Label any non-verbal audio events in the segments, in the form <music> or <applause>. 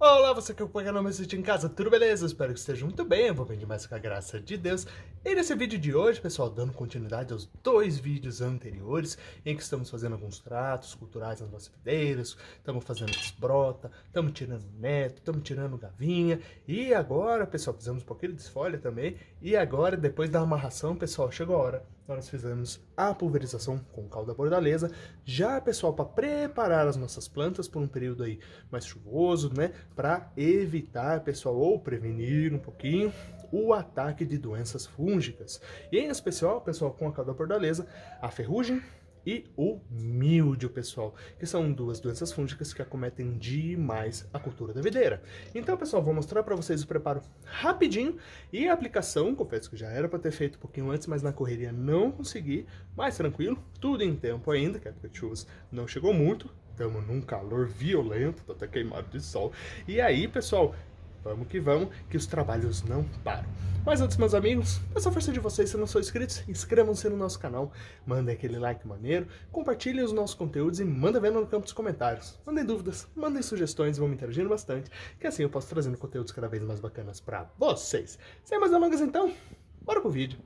Olá, você que acompanha no meu sítio em casa, tudo beleza? Espero que esteja muito bem, eu vou vender mais com a graça de Deus. E nesse vídeo de hoje, pessoal, dando continuidade aos dois vídeos anteriores, em que estamos fazendo alguns tratos culturais nas nossas videiras, estamos fazendo desbrota, estamos tirando neto, estamos tirando gavinha, e agora, pessoal, fizemos um pouquinho de folha também, e agora, depois da amarração, pessoal, chegou a hora nós fizemos a pulverização com calda bordaleza, já pessoal para preparar as nossas plantas por um período aí mais chuvoso, né, para evitar, pessoal, ou prevenir um pouquinho o ataque de doenças fúngicas. E em especial, pessoal, com a calda bordaleza, a ferrugem e o míldio, pessoal, que são duas doenças fúngicas que acometem demais a cultura da videira. Então, pessoal, vou mostrar para vocês o preparo rapidinho e a aplicação, confesso que já era para ter feito um pouquinho antes, mas na correria não consegui, mas tranquilo, tudo em tempo ainda, que a época de chuvas não chegou muito, estamos num calor violento, está até queimado de sol. E aí, pessoal, Vamos que vamos, que os trabalhos não param. Mas antes, meus amigos, essa é força de vocês, se não são inscritos, inscrevam-se no nosso canal, mandem aquele like maneiro, compartilhem os nossos conteúdos e manda vendo no campo dos comentários. Mandem dúvidas, mandem sugestões, vão me interagindo bastante, que assim eu posso trazendo conteúdos cada vez mais bacanas para vocês. Sem mais delongas então, bora pro vídeo.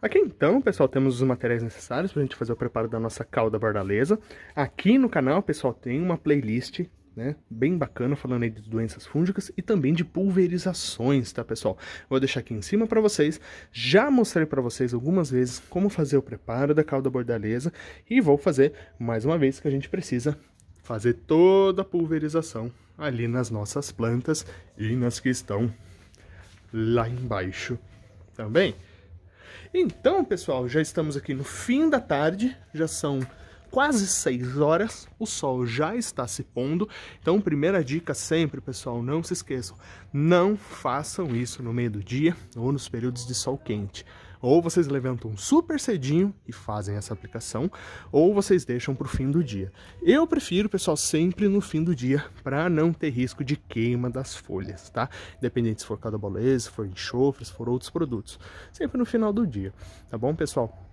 Aqui então, pessoal, temos os materiais necessários para a gente fazer o preparo da nossa calda bordaleza. Aqui no canal, pessoal, tem uma playlist né? Bem bacana falando aí de doenças fúngicas e também de pulverizações, tá, pessoal? Vou deixar aqui em cima para vocês. Já mostrei para vocês algumas vezes como fazer o preparo da calda bordaleza e vou fazer mais uma vez que a gente precisa fazer toda a pulverização ali nas nossas plantas e nas que estão lá embaixo também. Então, pessoal, já estamos aqui no fim da tarde, já são quase 6 horas, o sol já está se pondo. Então, primeira dica sempre, pessoal, não se esqueçam, não façam isso no meio do dia ou nos períodos de sol quente. Ou vocês levantam super cedinho e fazem essa aplicação, ou vocês deixam para o fim do dia. Eu prefiro, pessoal, sempre no fim do dia, para não ter risco de queima das folhas, tá? Independente se for cadabolese, se for enxofre, se for outros produtos. Sempre no final do dia, tá bom, pessoal?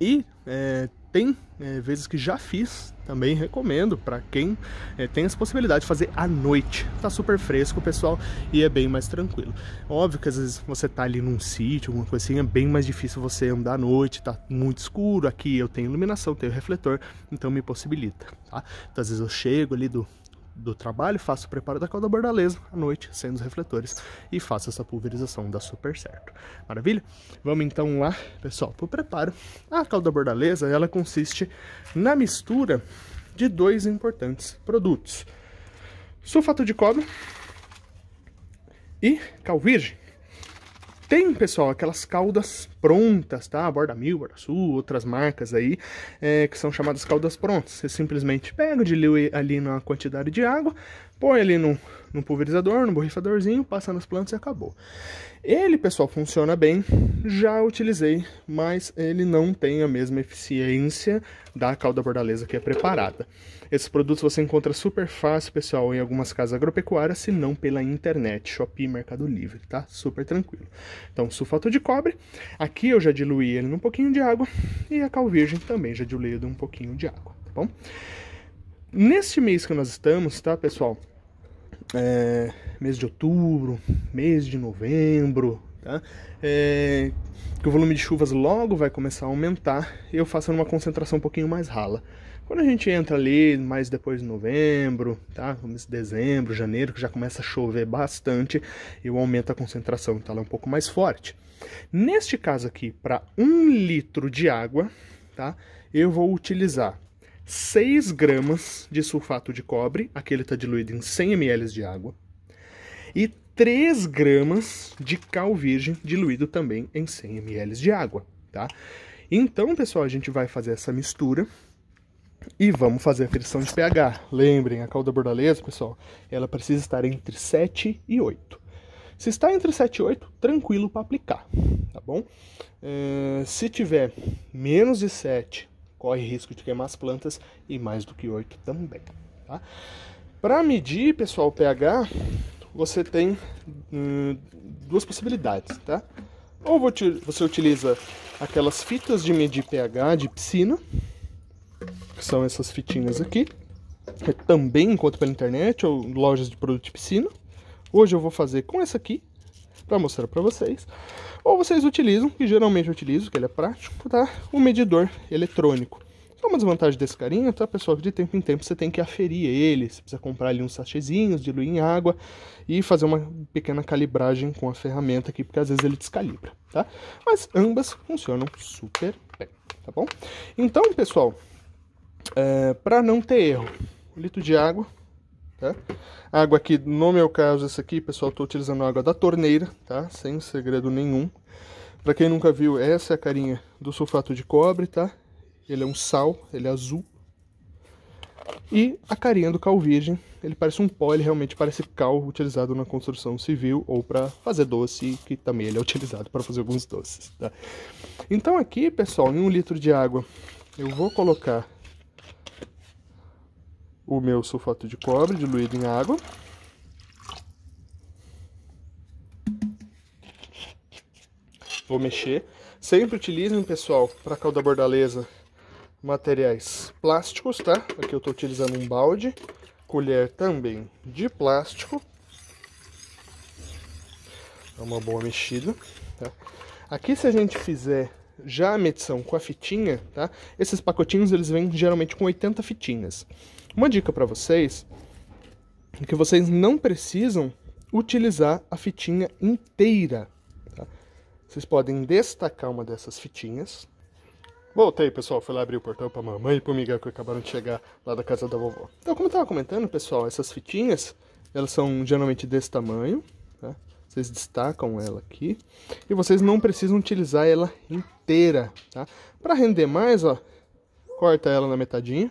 E é, tem é, vezes que já fiz, também recomendo para quem é, tem essa possibilidade de fazer à noite. Tá super fresco, pessoal, e é bem mais tranquilo. Óbvio que às vezes você tá ali num sítio, alguma coisinha, assim, é bem mais difícil você andar à noite, tá muito escuro. Aqui eu tenho iluminação, tenho refletor, então me possibilita, tá? Então às vezes eu chego ali do do trabalho, faço o preparo da calda bordalesa à noite, sem os refletores, e faço essa pulverização, dá super certo. Maravilha? Vamos então lá, pessoal, para o preparo. A calda bordalesa, ela consiste na mistura de dois importantes produtos. Sulfato de cobre e cal virgem tem, pessoal, aquelas caudas prontas, tá? Borda Mil, Borda Sul, outras marcas aí, é, que são chamadas caudas prontas. Você simplesmente pega, dilui ali na quantidade de água, põe ali no, no pulverizador, no borrifadorzinho, passa nas plantas e acabou. Ele, pessoal, funciona bem, já utilizei, mas ele não tem a mesma eficiência da cauda bordalesa que é preparada. Esses produtos você encontra super fácil, pessoal, em algumas casas agropecuárias, se não pela internet, Shopee, Mercado Livre, tá? Super tranquilo. Então, sulfato de cobre, aqui eu já diluí ele num pouquinho de água e a cal virgem também já diluí um pouquinho de água, tá bom? Neste mês que nós estamos, tá, pessoal? É, mês de outubro, mês de novembro, tá? É, que o volume de chuvas logo vai começar a aumentar, eu faço numa concentração um pouquinho mais rala. Quando a gente entra ali, mais depois de novembro, tá? Começo de dezembro, janeiro, que já começa a chover bastante, eu aumento a concentração, então tá ela é um pouco mais forte. Neste caso aqui, para um litro de água, tá? Eu vou utilizar 6 gramas de sulfato de cobre, aquele está diluído em 100 ml de água, e 3 gramas de cal virgem, diluído também em 100 ml de água, tá? Então, pessoal, a gente vai fazer essa mistura, e vamos fazer a aferição de pH. Lembrem, a calda bordaleza, pessoal, ela precisa estar entre 7 e 8. Se está entre 7 e 8, tranquilo para aplicar, tá bom? Uh, se tiver menos de 7, corre risco de queimar as plantas e mais do que 8 também, tá? Para medir, pessoal, o pH, você tem uh, duas possibilidades, tá? Ou você utiliza aquelas fitas de medir pH de piscina, que são essas fitinhas aqui. Eu é também encontro pela internet ou lojas de produto de piscina. Hoje eu vou fazer com essa aqui, para mostrar para vocês. Ou vocês utilizam, que geralmente eu utilizo, que ele é prático, tá? O um medidor eletrônico. Só é uma desvantagem desse carinha, tá, pessoal? Que de tempo em tempo você tem que aferir ele. Você precisa comprar ali uns sachezinhos, diluir em água e fazer uma pequena calibragem com a ferramenta aqui, porque às vezes ele descalibra, tá? Mas ambas funcionam super bem, tá bom? Então, pessoal, é, para não ter erro, um litro de água, tá? Água aqui, no meu caso, essa aqui, pessoal, estou utilizando água da torneira, tá? Sem segredo nenhum. Para quem nunca viu, essa é a carinha do sulfato de cobre, tá? Ele é um sal, ele é azul. E a carinha do cal virgem, ele parece um pó, ele realmente parece cal utilizado na construção civil ou para fazer doce, que também ele é utilizado para fazer alguns doces, tá? Então aqui, pessoal, em um litro de água, eu vou colocar o meu sulfato de cobre diluído em água. Vou mexer. Sempre utilizem, pessoal, para calda bordaleza, materiais plásticos, tá? Aqui eu estou utilizando um balde, colher também de plástico. é uma boa mexida, tá? Aqui se a gente fizer já a medição com a fitinha, tá? Esses pacotinhos eles vêm geralmente com 80 fitinhas. Uma dica para vocês é que vocês não precisam utilizar a fitinha inteira. Tá? Vocês podem destacar uma dessas fitinhas. Voltei, pessoal. Fui lá abrir o portão para a mamãe e para o Miguel que acabaram de chegar lá da casa da vovó. Então, como eu tava comentando, pessoal, essas fitinhas, elas são geralmente desse tamanho, tá? Vocês destacam ela aqui e vocês não precisam utilizar ela inteira, tá? Para render mais, ó, corta ela na metadinha.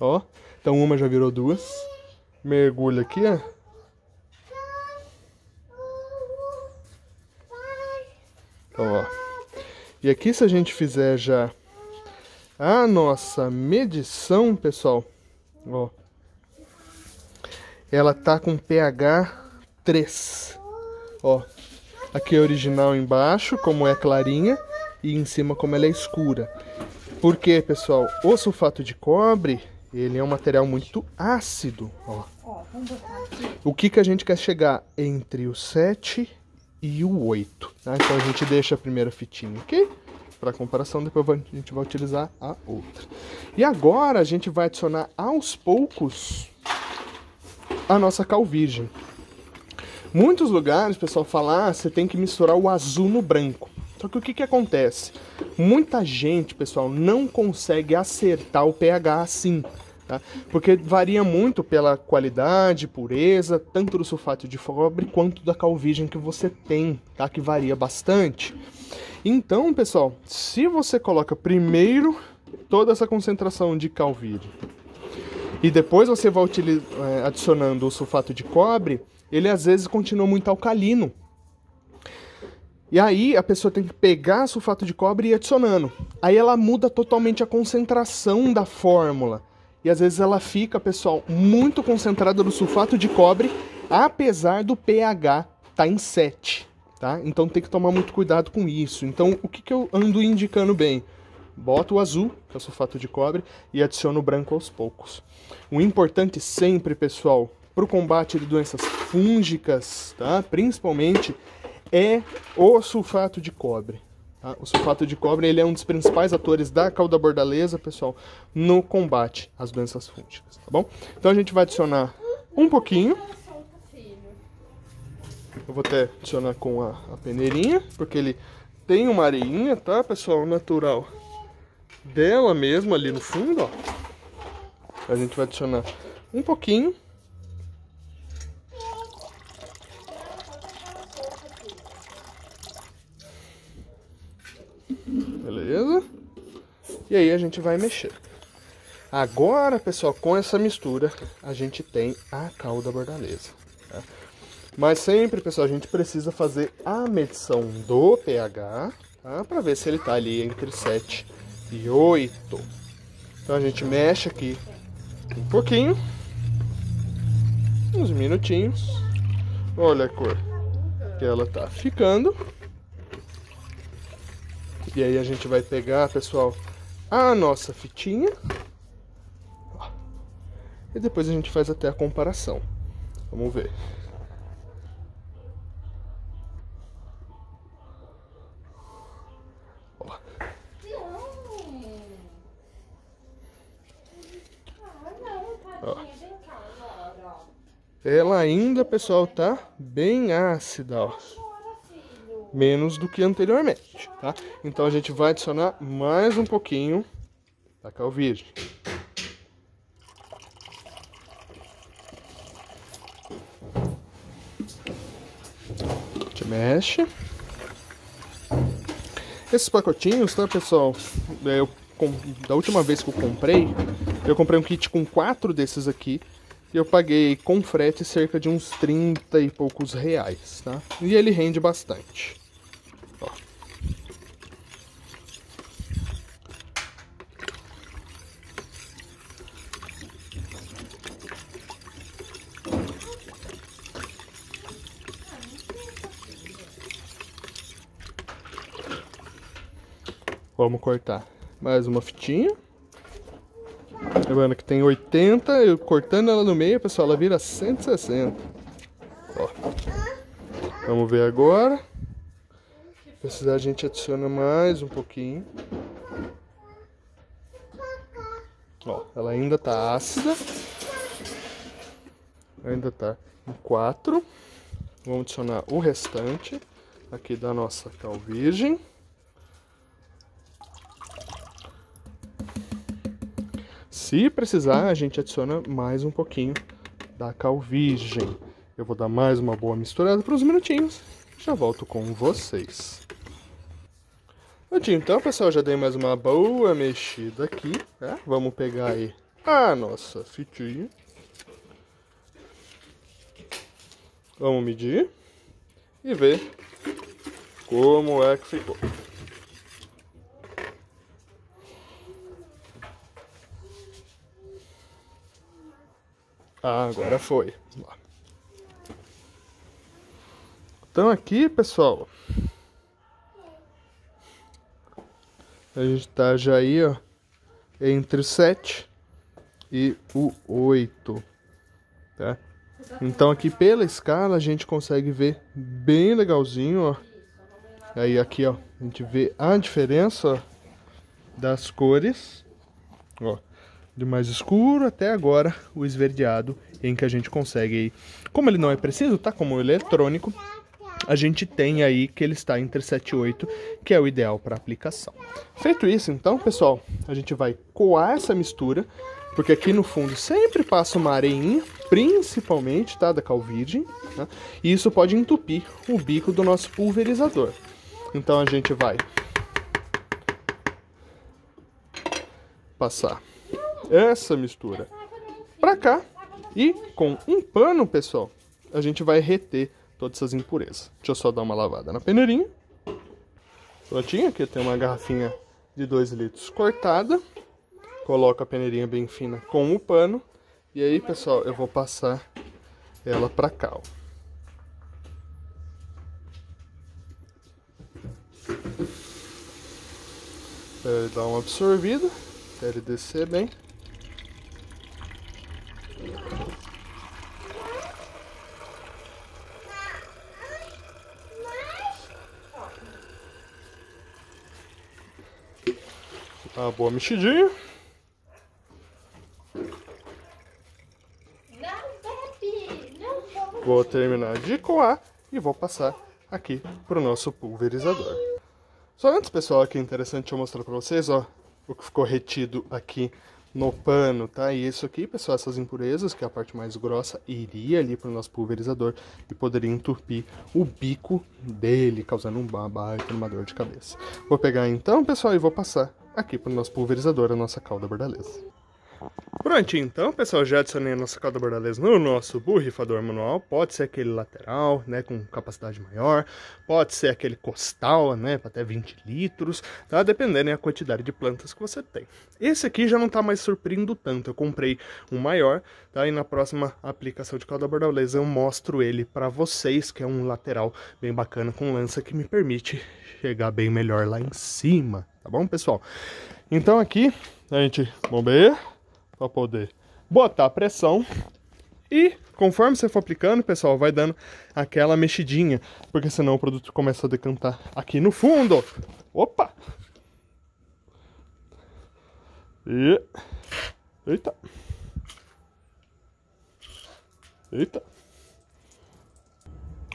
Ó, então uma já virou duas. Mergulha aqui, ó. ó. E aqui se a gente fizer já a nossa medição, pessoal, ó. Ela tá com pH 3. Ó, aqui é original embaixo, como é clarinha, e em cima como ela é escura. Porque, pessoal, o sulfato de cobre, ele é um material muito ácido, ó. O que, que a gente quer chegar entre o 7 e o 8, tá? Então a gente deixa a primeira fitinha aqui para comparação, depois a gente vai utilizar a outra. E agora a gente vai adicionar aos poucos a nossa cal virgem. Muitos lugares, pessoal, falar, ah, você tem que misturar o azul no branco. Só que o que, que acontece? Muita gente, pessoal, não consegue acertar o pH assim. Tá? Porque varia muito pela qualidade, pureza, tanto do sulfato de cobre quanto da calvigem que você tem, tá? que varia bastante. Então, pessoal, se você coloca primeiro toda essa concentração de calvigem e depois você vai eh, adicionando o sulfato de cobre, ele às vezes continua muito alcalino. E aí a pessoa tem que pegar sulfato de cobre e ir adicionando. Aí ela muda totalmente a concentração da fórmula. E às vezes ela fica, pessoal, muito concentrada no sulfato de cobre, apesar do pH tá em 7, tá? Então tem que tomar muito cuidado com isso. Então o que, que eu ando indicando bem? Bota o azul, que é o sulfato de cobre, e adiciona o branco aos poucos. O importante sempre, pessoal, para o combate de doenças fúngicas, tá? principalmente, é o sulfato de cobre. Tá? O sulfato de cobre ele é um dos principais atores da cauda bordaleza, pessoal, no combate às doenças fúngicas, tá bom? Então a gente vai adicionar um pouquinho. Eu vou até adicionar com a, a peneirinha, porque ele tem uma areinha, tá, pessoal, natural dela mesmo ali no fundo, ó. A gente vai adicionar um pouquinho beleza? E aí a gente vai mexer. Agora, pessoal, com essa mistura, a gente tem a calda bordaleza. Tá? Né? Mas sempre, pessoal, a gente precisa fazer a medição do pH, tá? Para ver se ele tá ali entre 7 e 8. Então a gente mexe aqui um pouquinho. Uns minutinhos. Olha a cor que ela tá ficando. E aí a gente vai pegar, pessoal, a nossa fitinha. E depois a gente faz até a comparação. Vamos ver. Ela ainda, pessoal, tá bem ácida, ó menos do que anteriormente, tá? Então a gente vai adicionar mais um pouquinho da tá, calvície. É a gente mexe. Esses pacotinhos, tá, pessoal? É, eu, da última vez que eu comprei, eu comprei um kit com quatro desses aqui e eu paguei com frete cerca de uns 30 e poucos reais, tá? E ele rende bastante. Vamos cortar mais uma fitinha. Lembrando que tem 80, eu cortando ela no meio, pessoal, ela vira 160. Ó. Vamos ver agora. Precisar a gente adiciona mais um pouquinho. Ó, ela ainda tá ácida. Ainda tá em 4. Vamos adicionar o restante aqui da nossa cal virgem. Se precisar, a gente adiciona mais um pouquinho da calvigem. Eu vou dar mais uma boa misturada para uns minutinhos. Já volto com vocês. Então, pessoal, já dei mais uma boa mexida aqui. Né? Vamos pegar aí a nossa fitinha. Vamos medir e ver como é que ficou. Ah, agora foi. Então aqui, pessoal, a gente tá já aí, ó, entre o 7 e o 8, tá? Então aqui pela escala a gente consegue ver bem legalzinho, ó. Aí aqui, ó, a gente vê a diferença ó, das cores, ó do mais escuro até agora o esverdeado em que a gente consegue aí. Como ele não é preciso, tá? Como eletrônico, a gente tem aí que ele está entre 7 e 8, que é o ideal para aplicação. Feito isso, então, pessoal, a gente vai coar essa mistura, porque aqui no fundo sempre passa uma areinha, principalmente, tá, da calvirgem, né? e isso pode entupir o bico do nosso pulverizador. Então a gente vai passar essa mistura para cá e com um pano, pessoal, a gente vai reter todas essas impurezas. Deixa eu só dar uma lavada na peneirinha. Prontinho, aqui tem uma garrafinha de 2 litros cortada. Coloco a peneirinha bem fina com o pano. E aí, pessoal, eu vou passar ela para cá, ó. Pra ele dar uma absorvida, até ele descer bem. boa mexidinha. Vou terminar de coar e vou passar aqui para o nosso pulverizador. Só antes, pessoal, aqui é interessante eu mostrar para vocês, ó, o que ficou retido aqui no pano, tá? E isso aqui, pessoal, essas impurezas, que é a parte mais grossa, iria ali para o nosso pulverizador e poderia entupir o bico dele, causando um e uma dor de cabeça. Vou pegar então, pessoal, e vou passar aqui para o nosso pulverizador, a nossa calda bordalesa prontinho então, pessoal, já adicionei a nossa calda bordaleza no nosso borrifador manual. Pode ser aquele lateral, né, com capacidade maior, pode ser aquele costal, né, para até 20 litros, tá? Dependendo da né, quantidade de plantas que você tem. Esse aqui já não tá mais surpreendendo tanto. Eu comprei um maior, tá? E na próxima aplicação de calda bordaleza eu mostro ele para vocês, que é um lateral bem bacana com lança que me permite chegar bem melhor lá em cima, tá bom, pessoal? Então aqui a gente bombeia para poder botar a pressão. E conforme você for aplicando, pessoal, vai dando aquela mexidinha, porque senão o produto começa a decantar aqui no fundo. Opa! E... Eita! Eita!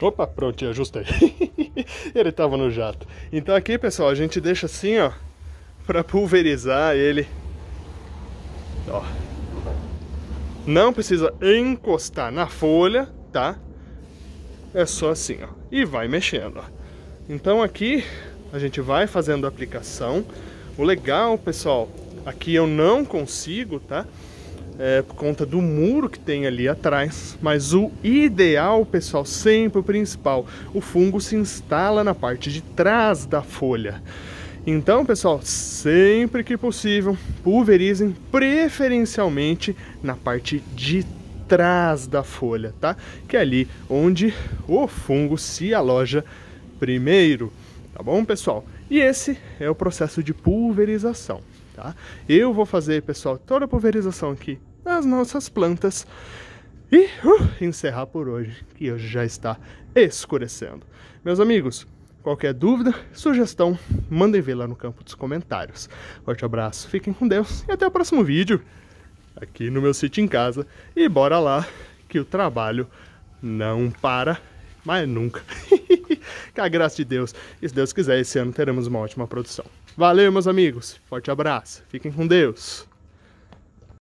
Opa, prontinho, ajustei. <laughs> ele tava no jato. Então aqui, pessoal, a gente deixa assim, ó, pra pulverizar ele Ó. Não precisa encostar na folha, tá? É só assim, ó. E vai mexendo, ó. Então aqui a gente vai fazendo a aplicação. O legal, pessoal, aqui eu não consigo, tá? É, por conta do muro que tem ali atrás. Mas o ideal, pessoal, sempre o principal, o fungo se instala na parte de trás da folha. Então, pessoal, sempre que possível, pulverizem preferencialmente na parte de trás da folha, tá? Que é ali onde o fungo se aloja primeiro, tá bom, pessoal? E esse é o processo de pulverização, tá? Eu vou fazer, pessoal, toda a pulverização aqui nas nossas plantas e uh, encerrar por hoje, que hoje já está escurecendo. Meus amigos, Qualquer dúvida, sugestão, mandem ver lá no campo dos comentários. Forte abraço, fiquem com Deus e até o próximo vídeo aqui no meu sítio em casa. E bora lá que o trabalho não para, mas nunca. com <laughs> a graça de Deus, e se Deus quiser, esse ano teremos uma ótima produção. Valeu, meus amigos. Forte abraço. Fiquem com Deus.